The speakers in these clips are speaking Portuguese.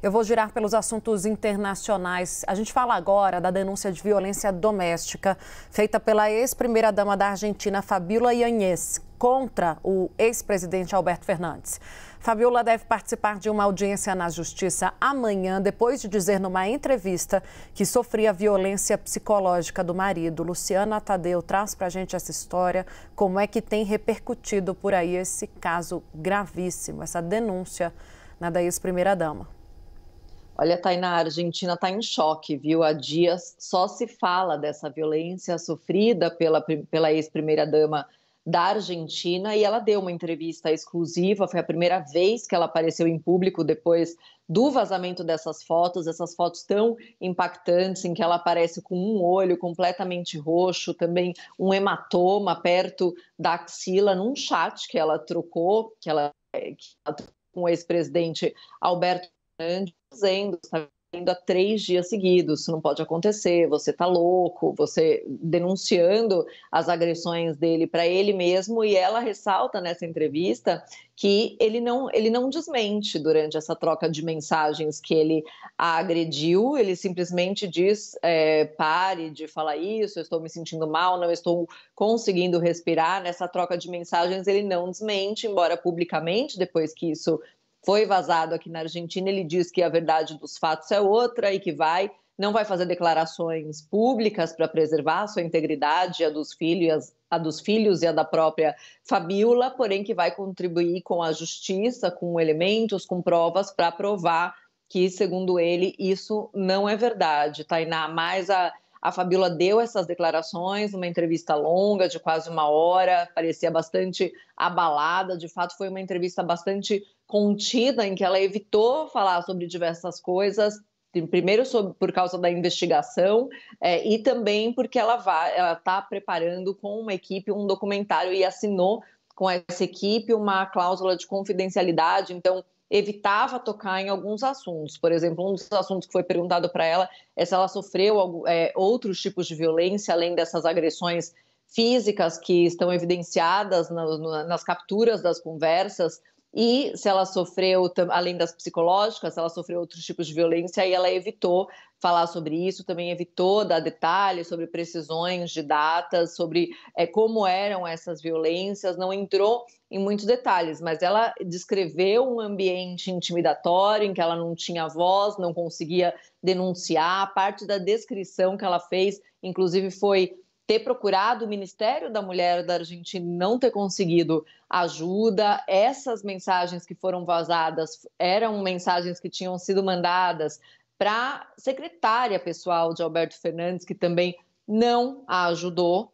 Eu vou girar pelos assuntos internacionais. A gente fala agora da denúncia de violência doméstica feita pela ex-primeira-dama da Argentina, Fabiola Yanez, contra o ex-presidente Alberto Fernandes. Fabiola deve participar de uma audiência na justiça amanhã, depois de dizer numa entrevista que sofria violência psicológica do marido. Luciana Tadeu traz para a gente essa história, como é que tem repercutido por aí esse caso gravíssimo, essa denúncia na né, da ex-primeira-dama. Olha, Tainá, a Argentina está em choque, viu? Há dias só se fala dessa violência sofrida pela, pela ex-primeira-dama da Argentina e ela deu uma entrevista exclusiva. Foi a primeira vez que ela apareceu em público depois do vazamento dessas fotos, essas fotos tão impactantes em que ela aparece com um olho completamente roxo, também um hematoma perto da axila, num chat que ela trocou, que ela, que ela trocou com o ex-presidente Alberto dizendo, está indo há três dias seguidos, isso não pode acontecer, você está louco, você denunciando as agressões dele para ele mesmo, e ela ressalta nessa entrevista que ele não, ele não desmente durante essa troca de mensagens que ele a agrediu, ele simplesmente diz, é, pare de falar isso, eu estou me sentindo mal, não estou conseguindo respirar, nessa troca de mensagens ele não desmente, embora publicamente, depois que isso foi vazado aqui na Argentina. Ele diz que a verdade dos fatos é outra e que vai não vai fazer declarações públicas para preservar a sua integridade, a dos filhos, a dos filhos e a da própria Fabiola, porém que vai contribuir com a justiça, com elementos, com provas para provar que, segundo ele, isso não é verdade. Tainá, mais a a Fabíola deu essas declarações numa entrevista longa, de quase uma hora, parecia bastante abalada. De fato, foi uma entrevista bastante contida, em que ela evitou falar sobre diversas coisas, primeiro sobre, por causa da investigação é, e também porque ela está preparando com uma equipe um documentário e assinou com essa equipe uma cláusula de confidencialidade, então evitava tocar em alguns assuntos. Por exemplo, um dos assuntos que foi perguntado para ela é se ela sofreu é, outros tipos de violência além dessas agressões físicas que estão evidenciadas na, na, nas capturas das conversas e se ela sofreu, além das psicológicas, se ela sofreu outros tipos de violência, aí ela evitou falar sobre isso, também evitou dar detalhes sobre precisões de datas, sobre é, como eram essas violências, não entrou em muitos detalhes, mas ela descreveu um ambiente intimidatório em que ela não tinha voz, não conseguia denunciar. parte da descrição que ela fez, inclusive, foi ter procurado o Ministério da Mulher da Argentina não ter conseguido ajuda. Essas mensagens que foram vazadas eram mensagens que tinham sido mandadas para a secretária pessoal de Alberto Fernandes, que também não a ajudou.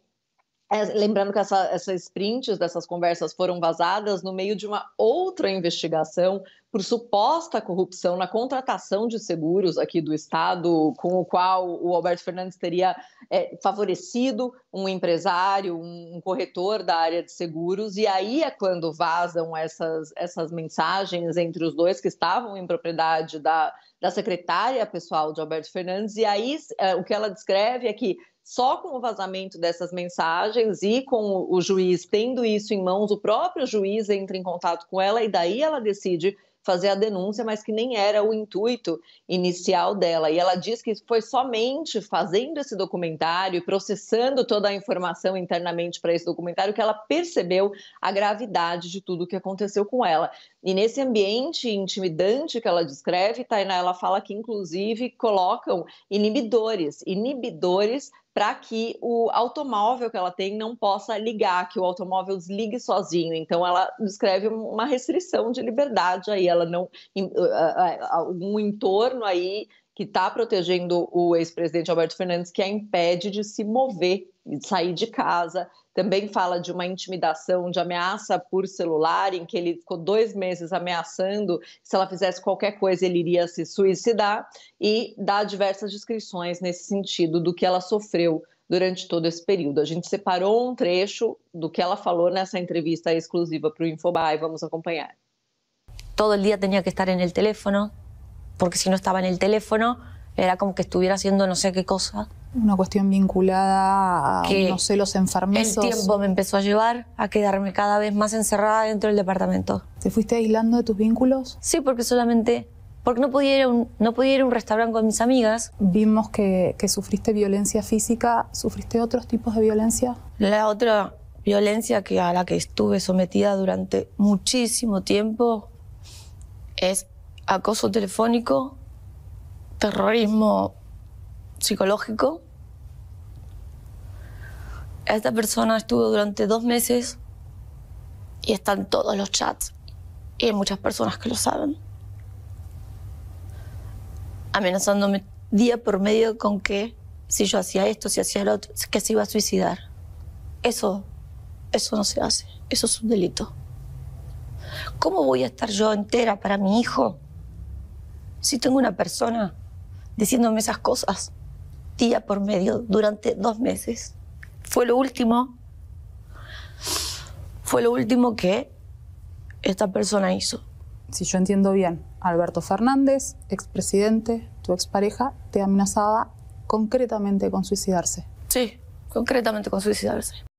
É, lembrando que essa, essas prints dessas conversas foram vazadas no meio de uma outra investigação por suposta corrupção na contratação de seguros aqui do Estado, com o qual o Alberto Fernandes teria é, favorecido um empresário, um, um, corretor da área de seguros. E aí é quando vazam essas, essas mensagens entre os dois que estavam em propriedade da, da secretária pessoal de Alberto Fernandes. E aí é, o que ela descreve é que só com o vazamento dessas mensagens e com o juiz tendo isso em mãos, o próprio juiz entra em contato com ela e daí ela decide fazer a denúncia, mas que nem era o intuito inicial dela. E ela diz que foi somente fazendo esse documentário, processando toda a informação internamente para esse documentário, que ela percebeu a gravidade de tudo o que aconteceu com ela. E nesse ambiente intimidante que ela descreve, Tainá, ela fala que inclusive colocam inibidores, inibidores para que o automóvel que ela tem não possa ligar, que o automóvel desligue sozinho. Então, ela descreve uma restrição de liberdade aí, ela não. Uh, uh, uh, um entorno aí que está protegendo o ex-presidente Alberto Fernandes, que a impede de se mover sair de casa. Também fala de uma intimidação, de ameaça por celular, em que ele ficou dois meses ameaçando, se ela fizesse qualquer coisa ele iria se suicidar, e dá diversas descrições nesse sentido do que ela sofreu durante todo esse período. A gente separou um trecho do que ela falou nessa entrevista exclusiva para o Infobae, vamos acompanhar. Todo el día tenía que estar en el teléfono, porque si no estaba en el teléfono era como que estuviera haciendo no sé qué cosa. una cuestión vinculada a que sé, los El tiempo me empezó a llevar a quedarme cada vez más encerrada dentro del departamento. ¿Te fuiste aislando de tus vínculos? Sí, porque solamente porque no podía ir a un, no un restaurante con mis amigas. Vimos que, sufriste violencia física, ¿sufriste otros tipos de violencia? La otra violencia que, a la que estuve sometida durante muchísimo tiempo es acoso telefónico, terrorismo psicológico. Esta persona estuvo durante dos meses y están todos los chats y hay muchas personas que lo saben. Amenazándome día por medio con que si yo hacía esto, si hacía lo otro, que se iba a suicidar. Eso, eso no se hace. Eso es un delito. ¿Cómo voy a estar yo entera para mi hijo si tengo una persona diciéndome esas cosas? Día por medio durante dos meses. Fue lo último, fue lo último que esta persona hizo. Si yo entiendo bien, Alberto Fernández, expresidente, tu expareja, te amenazaba concretamente con suicidarse. Sí, concretamente con suicidarse.